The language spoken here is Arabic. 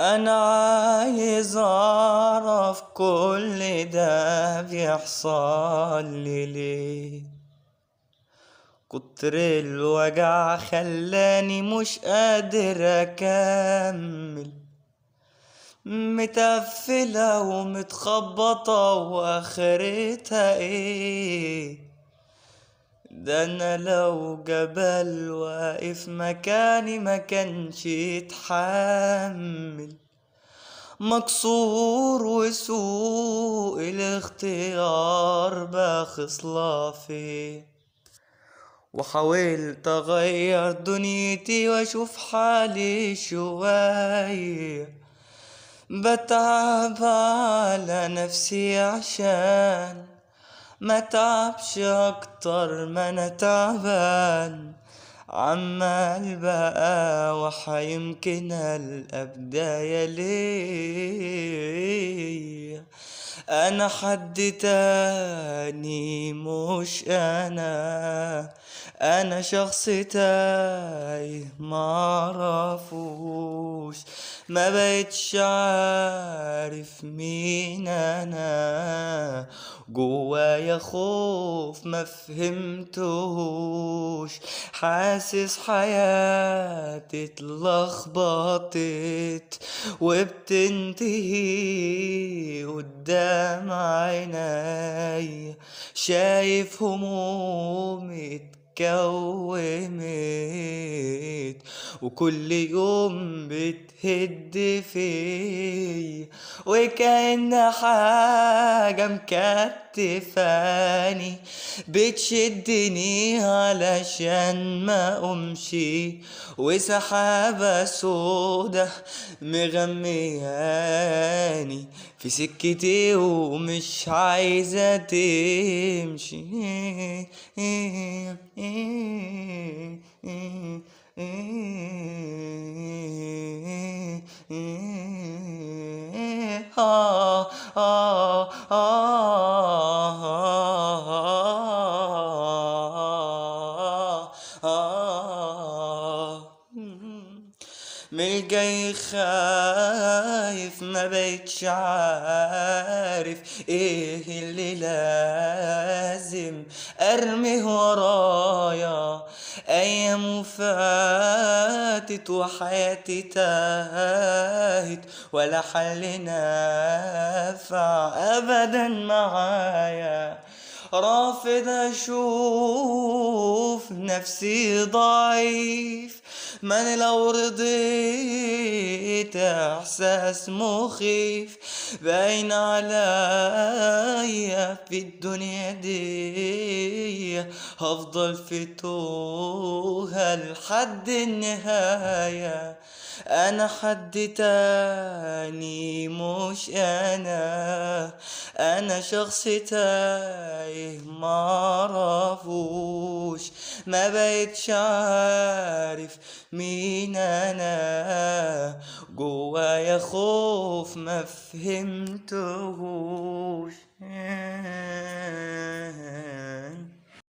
انا عايز اعرف كل ده بيحصل لي ليه كتر الوجع خلاني مش قادر اكمل متقفلة ومتخبطة واخرتها ايه ده انا لو جبل واقف مكاني ما كانش يتحمل مكسور وسوء الاختيار بخصلها فين وحاولت اغير دنيتي واشوف حالي شوية بتعب على نفسي عشان ما تعبش اكتر ما انا تعبان عمال بقى وحيمكن الابدايه ليا انا حد تاني مش انا انا شخص تايه معرفوش ما بقتش عارف مين انا جوايا خوف ما فهمتهوش حاسس حياتي اتلخبطت وبتنتهي قدام عيني شايف همومي اتكومت وكل يوم بتهد فيا وكأن حاجة مكتفاني بتشدني علشان ما أمشي وسحابة سودا مغمياني في سكتي ومش عايزة تمشي Mm-hmm. آه آه آه من الجاي خايف ما بقتش عارف ايه اللي لازم ارميه ورايا أيام فاتت وحياتي تاهت ولا حل نافع أبدا معايا رافض أشوف نفسي ضعيف من لو رضيت احساس مخيف باين عليا في الدنيا دي هفضل في توه لحد النهاية أنا حد تاني مش أنا أنا شخص تايه معرفوش ما بقتش عارف مين أنا جوايا خوف ما فهمتهوش